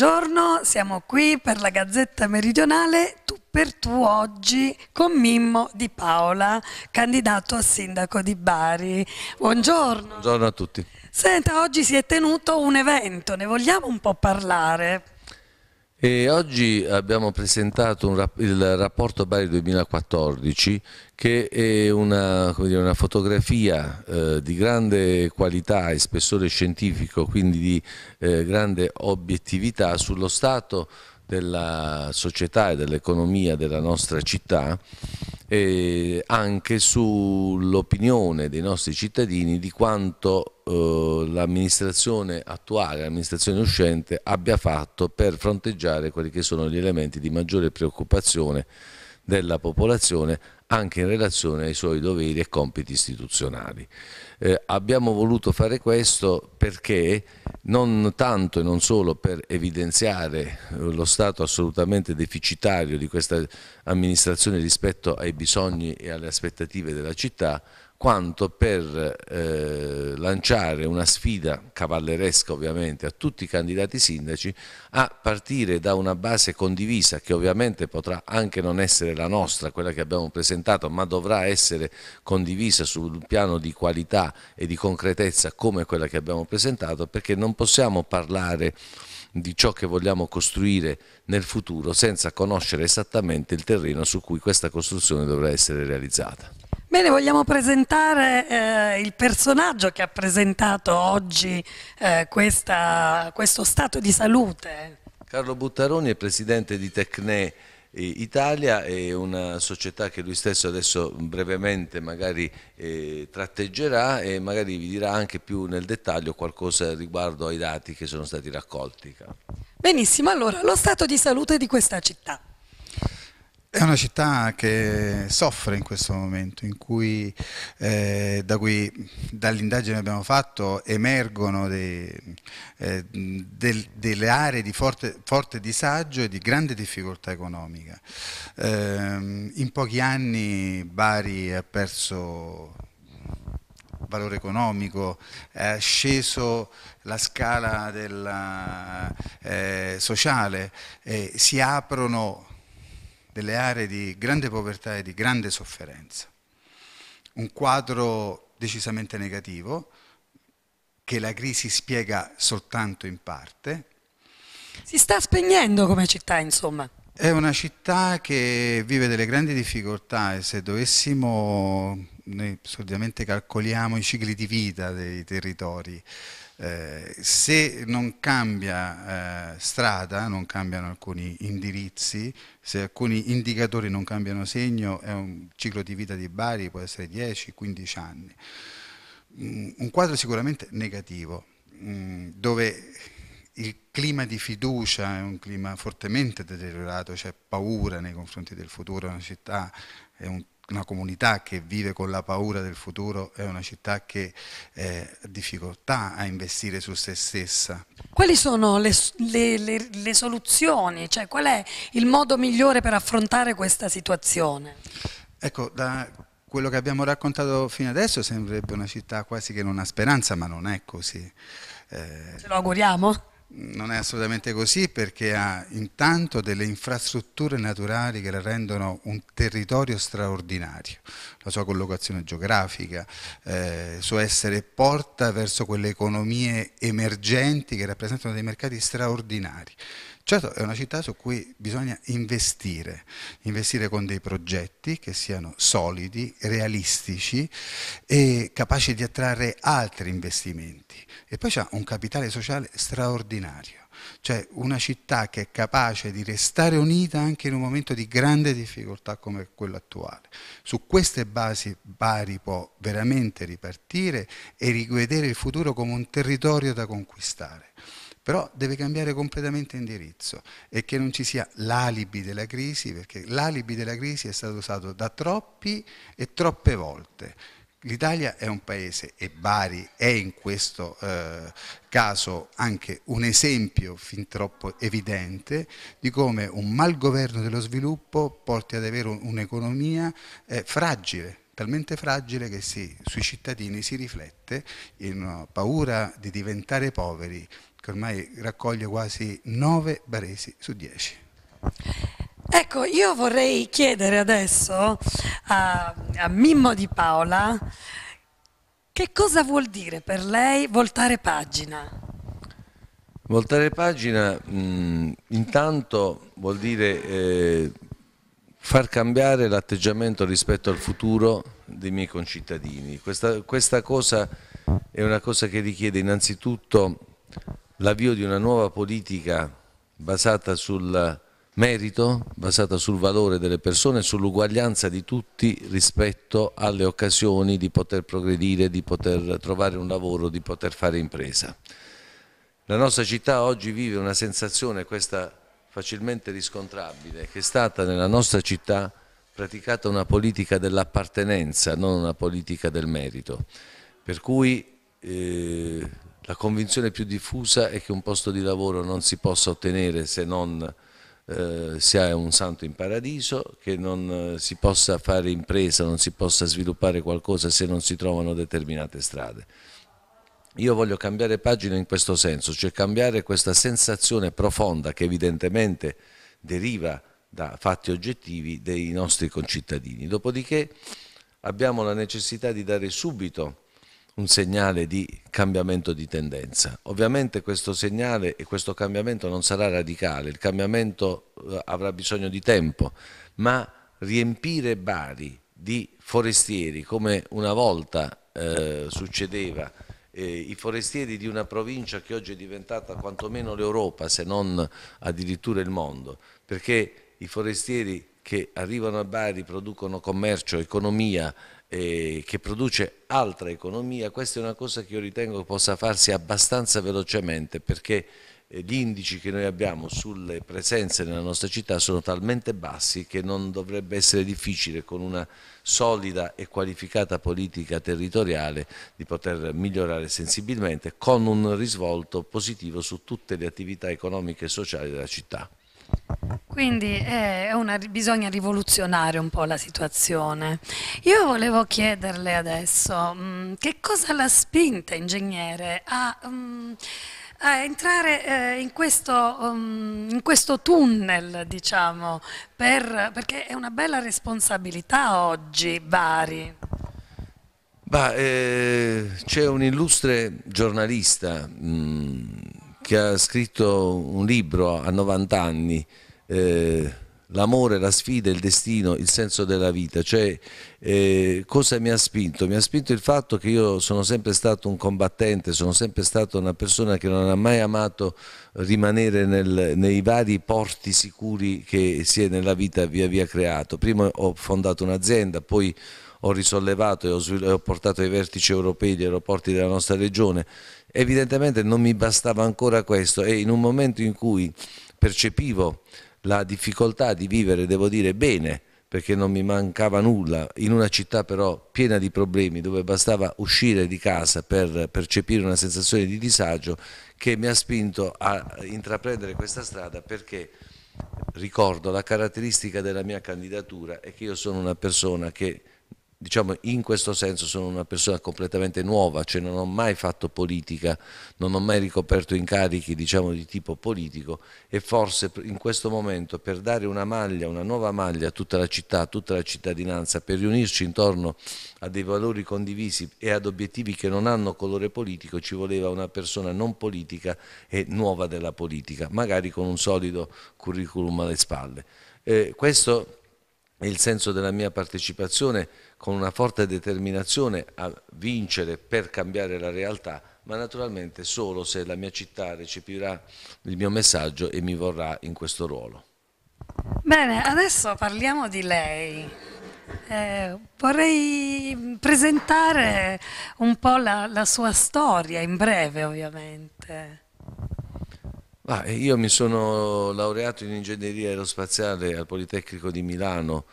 Buongiorno, siamo qui per la Gazzetta Meridionale, tu per tu oggi con Mimmo Di Paola, candidato a sindaco di Bari. Buongiorno. Buongiorno a tutti. Senta, oggi si è tenuto un evento, ne vogliamo un po' parlare? E oggi abbiamo presentato rap il rapporto Bari 2014 che è una, dire, una fotografia eh, di grande qualità e spessore scientifico, quindi di eh, grande obiettività sullo stato della società e dell'economia della nostra città eh, anche sull'opinione dei nostri cittadini di quanto eh, l'amministrazione attuale, l'amministrazione uscente abbia fatto per fronteggiare quelli che sono gli elementi di maggiore preoccupazione della popolazione anche in relazione ai suoi doveri e compiti istituzionali. Eh, abbiamo voluto fare questo perché non tanto e non solo per evidenziare eh, lo stato assolutamente deficitario di questa amministrazione rispetto ai bisogni e alle aspettative della città, quanto per eh, lanciare una sfida cavalleresca ovviamente a tutti i candidati sindaci a partire da una base condivisa che ovviamente potrà anche non essere la nostra, quella che abbiamo presentato, ma dovrà essere condivisa sul piano di qualità e di concretezza come quella che abbiamo presentato perché non possiamo parlare di ciò che vogliamo costruire nel futuro senza conoscere esattamente il terreno su cui questa costruzione dovrà essere realizzata. Bene, vogliamo presentare eh, il personaggio che ha presentato oggi eh, questa, questo stato di salute. Carlo Buttaroni è presidente di Tecne eh, Italia, è una società che lui stesso adesso brevemente magari eh, tratteggerà e magari vi dirà anche più nel dettaglio qualcosa riguardo ai dati che sono stati raccolti. Benissimo, allora lo stato di salute di questa città. È una città che soffre in questo momento, in cui eh, da dall'indagine che abbiamo fatto emergono dei, eh, del, delle aree di forte, forte, disagio e di grande difficoltà economica. Eh, in pochi anni Bari ha perso valore economico, è sceso la scala della, eh, sociale, si aprono delle aree di grande povertà e di grande sofferenza. Un quadro decisamente negativo che la crisi spiega soltanto in parte. Si sta spegnendo come città, insomma. È una città che vive delle grandi difficoltà e se dovessimo, noi solitamente calcoliamo i cicli di vita dei territori, eh, se non cambia eh, strada, non cambiano alcuni indirizzi, se alcuni indicatori non cambiano segno, è un ciclo di vita di Bari, può essere 10-15 anni. Mm, un quadro sicuramente negativo, mm, dove il clima di fiducia è un clima fortemente deteriorato, c'è cioè paura nei confronti del futuro, è una città, è un una comunità che vive con la paura del futuro è una città che eh, ha difficoltà a investire su se stessa. Quali sono le, le, le, le soluzioni? Cioè, qual è il modo migliore per affrontare questa situazione? Ecco, da quello che abbiamo raccontato fino adesso sembrerebbe una città quasi che non ha speranza, ma non è così. Eh, Ce lo auguriamo? Non è assolutamente così perché ha intanto delle infrastrutture naturali che la rendono un territorio straordinario, la sua collocazione geografica, eh, il suo essere porta verso quelle economie emergenti che rappresentano dei mercati straordinari. Certo, è una città su cui bisogna investire, investire con dei progetti che siano solidi, realistici e capaci di attrarre altri investimenti. E poi c'è un capitale sociale straordinario cioè una città che è capace di restare unita anche in un momento di grande difficoltà come quello attuale. Su queste basi Bari può veramente ripartire e rivedere il futuro come un territorio da conquistare però deve cambiare completamente indirizzo e che non ci sia l'alibi della crisi, perché l'alibi della crisi è stato usato da troppi e troppe volte. L'Italia è un paese e Bari è in questo eh, caso anche un esempio fin troppo evidente di come un mal governo dello sviluppo porti ad avere un'economia eh, fragile, talmente fragile che sì, sui cittadini si riflette in una paura di diventare poveri, che ormai raccoglie quasi 9 baresi su 10. Ecco, io vorrei chiedere adesso a, a Mimmo Di Paola che cosa vuol dire per lei voltare pagina? Voltare pagina mh, mm, intanto vuol dire eh, far cambiare l'atteggiamento rispetto al futuro dei miei concittadini. Questa, questa, cosa è una cosa che richiede innanzitutto l'avvio di una nuova politica basata sul merito, basata sul valore delle persone, sull'uguaglianza di tutti rispetto alle occasioni di poter progredire, di poter trovare un lavoro, di poter fare impresa. La nostra città oggi vive una sensazione, questa facilmente riscontrabile, che è stata nella nostra città praticata una politica dell'appartenenza, non una politica del merito, per cui eh, la convinzione più diffusa è che un posto di lavoro non si possa ottenere se non eh, si ha un santo in paradiso, che non eh, si possa fare impresa, non si possa sviluppare qualcosa se non si trovano determinate strade. Io voglio cambiare pagina in questo senso, cioè cambiare questa sensazione profonda che evidentemente deriva da fatti oggettivi dei nostri concittadini. Dopodiché abbiamo la necessità di dare subito un segnale di cambiamento di tendenza. Ovviamente questo segnale e questo cambiamento non sarà radicale, il cambiamento eh, avrà bisogno di tempo, ma riempire Bari di forestieri come una volta eh, succedeva eh, i forestieri di una provincia che oggi è diventata quantomeno l'Europa se non addirittura il mondo perché i forestieri che arrivano a Bari producono commercio, economia eh, che produce altra economia, questa è una cosa che io ritengo possa farsi abbastanza velocemente perché eh, gli indici che noi abbiamo sulle presenze nella nostra città sono talmente bassi che non dovrebbe essere difficile con una solida e qualificata politica territoriale di poter migliorare sensibilmente con un risvolto positivo su tutte le attività economiche e sociali della città. Quindi eh, una, bisogna rivoluzionare un po' la situazione. Io volevo chiederle adesso mm, che cosa l'ha spinta, ingegnere, a... Mm, a entrare eh, in, questo, mm, in, questo, tunnel, diciamo, per, perché è una bella responsabilità oggi Bari. Eh, c'è un illustre giornalista mh, che ha scritto un libro a 90 anni, eh, L'amore, la sfida, il destino, il senso della vita, cioè eh, cosa mi ha spinto? Mi ha spinto il fatto che io sono sempre stato un combattente, sono sempre stato una persona che non ha mai amato rimanere nel, nei vari porti sicuri che si è nella vita via via creato. Prima ho fondato un'azienda, poi ho risollevato e ho, ho portato ai vertici europei gli aeroporti della nostra regione. Evidentemente non mi bastava ancora questo e in un momento in cui percepivo la difficoltà di vivere, devo dire, bene perché non mi mancava nulla, in una città però piena di problemi dove bastava uscire di casa per percepire una sensazione di disagio che mi ha spinto a intraprendere questa strada perché ricordo la caratteristica della mia candidatura è che io sono una persona che diciamo in questo senso sono una persona completamente nuova, cioè non ho mai fatto politica, non ho mai ricoperto incarichi diciamo, di tipo politico e forse in questo momento per dare una maglia, una nuova maglia a tutta la città, a tutta la cittadinanza, per riunirci intorno a dei valori condivisi e ad obiettivi che non hanno colore politico ci voleva una persona non politica e nuova della politica, magari con un solido curriculum alle spalle. Eh, questo è il senso della mia partecipazione con una forte determinazione a vincere per cambiare la realtà, ma naturalmente solo se la mia città recepirà il mio messaggio e mi vorrà in questo ruolo. Bene, adesso parliamo di lei. Eh, vorrei presentare un po' la, la sua storia, in breve ovviamente. Ah, io mi sono laureato in ingegneria aerospaziale al Politecnico di Milano,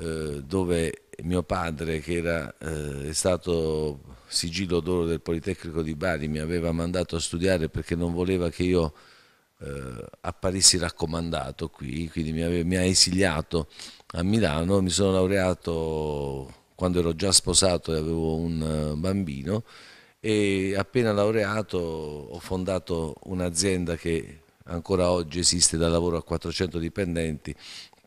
eh, dove mio padre che era eh, stato sigillo d'oro del Politecnico di Bari mi aveva mandato a studiare perché non voleva che io eh, apparissi raccomandato qui, quindi mi, aveva, mi ha esiliato a Milano, mi sono laureato quando ero già sposato e avevo un eh, bambino e appena laureato ho fondato un'azienda che ancora oggi esiste da lavoro a 400 dipendenti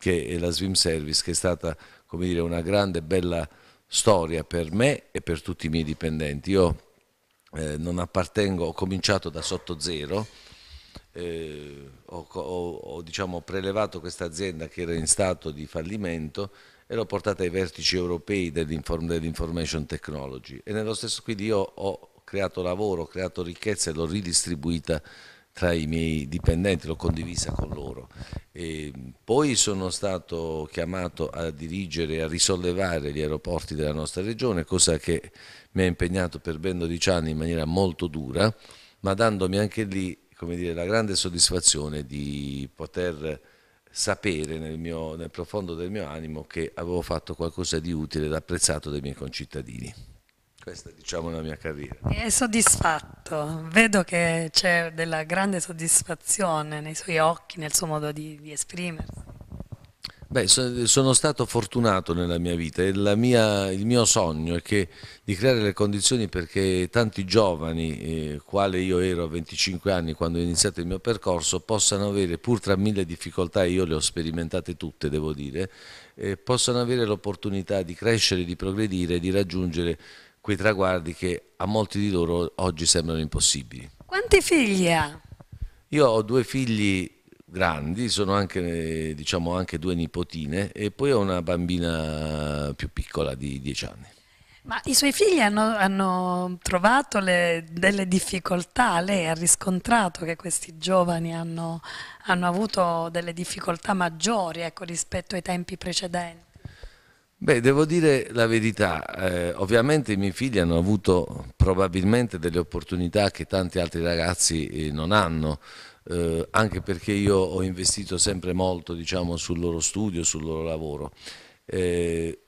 che è la Swim Service, che è stata dire, una grande e bella storia per me e per tutti i miei dipendenti. Io eh, non appartengo, ho cominciato da sotto zero, eh, ho, ho, ho diciamo, prelevato questa azienda che era in stato di fallimento e l'ho portata ai vertici europei dell'information technology e nello stesso quindi io ho creato lavoro, ho creato ricchezza e l'ho ridistribuita tra i miei dipendenti, l'ho condivisa con loro. E poi sono stato chiamato a dirigere, a risollevare gli aeroporti della nostra regione, cosa che mi ha impegnato per ben 12 anni in maniera molto dura, ma dandomi anche lì dire, la grande soddisfazione di poter sapere nel, mio, nel profondo del mio animo che avevo fatto qualcosa di utile ed apprezzato dai miei concittadini. Questa è diciamo, la mia carriera. È soddisfatto, vedo che c'è della grande soddisfazione nei suoi occhi, nel suo modo di, di esprimersi. Beh, sono stato fortunato nella mia vita e mia, il mio sogno è che, di creare le condizioni perché tanti giovani, eh, quale io ero a 25 anni quando ho iniziato il mio percorso, possano avere, pur tra mille difficoltà, e io le ho sperimentate tutte devo dire, eh, possano avere l'opportunità di crescere, di progredire, di raggiungere quei traguardi che a molti di loro oggi sembrano impossibili. Quanti figli ha? Io ho due figli grandi, sono anche, diciamo, anche due nipotine e poi ho una bambina più piccola di dieci anni. Ma i suoi figli hanno, hanno trovato le, delle difficoltà, lei ha riscontrato che questi giovani hanno, hanno avuto delle difficoltà maggiori ecco, rispetto ai tempi precedenti? Beh, devo dire la verità, eh, ovviamente i miei figli hanno avuto probabilmente delle opportunità che tanti altri ragazzi eh, non hanno, eh, anche perché io ho investito sempre molto diciamo, sul loro studio, sul loro lavoro, eh,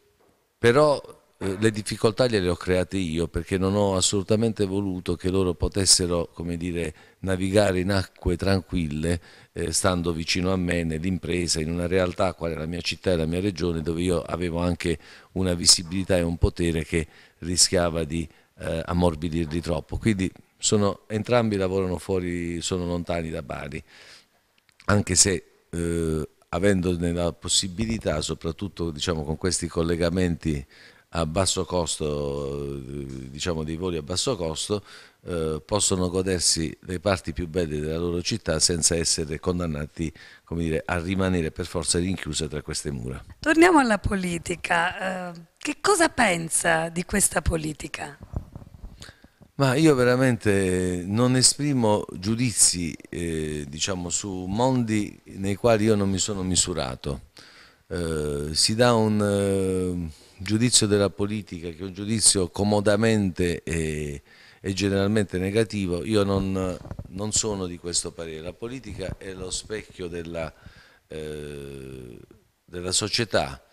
però eh, le difficoltà le ho create io perché non ho assolutamente voluto che loro potessero, come dire, navigare in acque tranquille eh, stando vicino a me nell'impresa, in una realtà quale la mia città e la mia regione dove io avevo anche una visibilità e un potere che rischiava di eh, ammorbidirli troppo. Quindi sono, entrambi lavorano fuori, sono lontani da Bari, anche se eh, avendone la possibilità, soprattutto diciamo, con questi collegamenti a basso costo, diciamo dei voli a basso costo, eh, possono godersi le parti più belle della loro città senza essere condannati dire, a rimanere per forza rinchiuse tra queste mura. Torniamo alla politica. Eh, che cosa pensa di questa politica? Ma io veramente non esprimo giudizi eh, diciamo, su mondi nei quali io non mi sono misurato. Eh, si dà un eh, giudizio della politica che è un giudizio comodamente e, e generalmente negativo, io non, non, sono di questo parere. La politica è lo specchio della, eh, della società,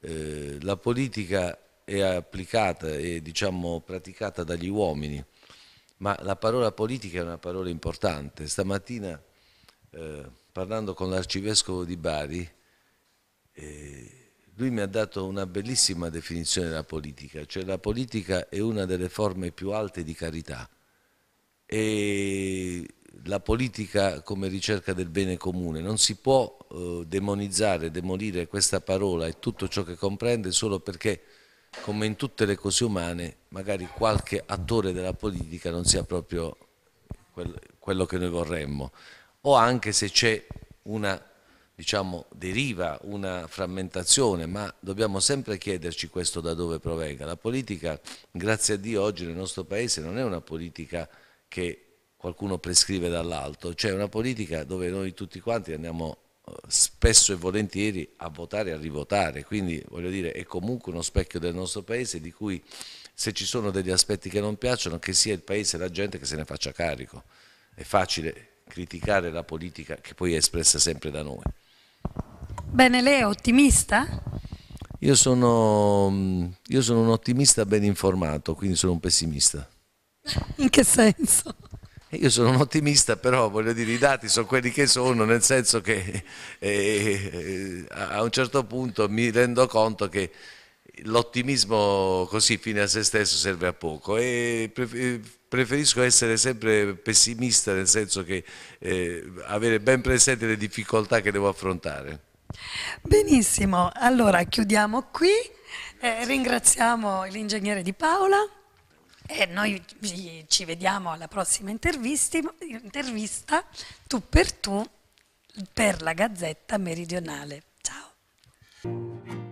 eh, la politica è applicata e diciamo praticata dagli uomini, ma la parola politica è una parola importante. Stamattina eh, parlando con l'arcivescovo di Bari, eh, lui mi ha dato una bellissima definizione della politica, cioè la politica è una delle forme più alte di carità e la politica come ricerca del bene comune. Non si può eh, demonizzare, demolire questa parola e tutto ciò che comprende solo perché, come in tutte le cose umane, magari qualche attore della politica non sia proprio quel, quello che noi vorremmo, o anche se c'è una diciamo, deriva una frammentazione, ma dobbiamo sempre chiederci questo da dove provenga. La politica, grazie a Dio, oggi nel nostro Paese non è una politica che qualcuno prescrive dall'alto, cioè una politica dove noi tutti quanti andiamo eh, spesso e volentieri a votare e a rivotare, quindi voglio dire è comunque uno specchio del nostro Paese di cui se ci sono degli aspetti che non piacciono, che sia il Paese e la gente che se ne faccia carico. È facile criticare la politica che poi è espressa sempre da noi. Bene, lei è ottimista? Io sono, io sono un ottimista ben informato, quindi sono un pessimista. In che senso? Eh, io sono un ottimista, però voglio dire, i dati sono quelli che sono, nel senso che eh, eh a un certo punto mi rendo conto che l'ottimismo così fine a se stesso serve a poco e preferisco essere sempre pessimista nel senso che eh, avere ben presente le difficoltà che devo affrontare. Benissimo, allora chiudiamo qui, eh, ringraziamo l'ingegnere Di Paola e noi ci vediamo alla prossima intervista tu per tu per la Gazzetta Meridionale. Ciao.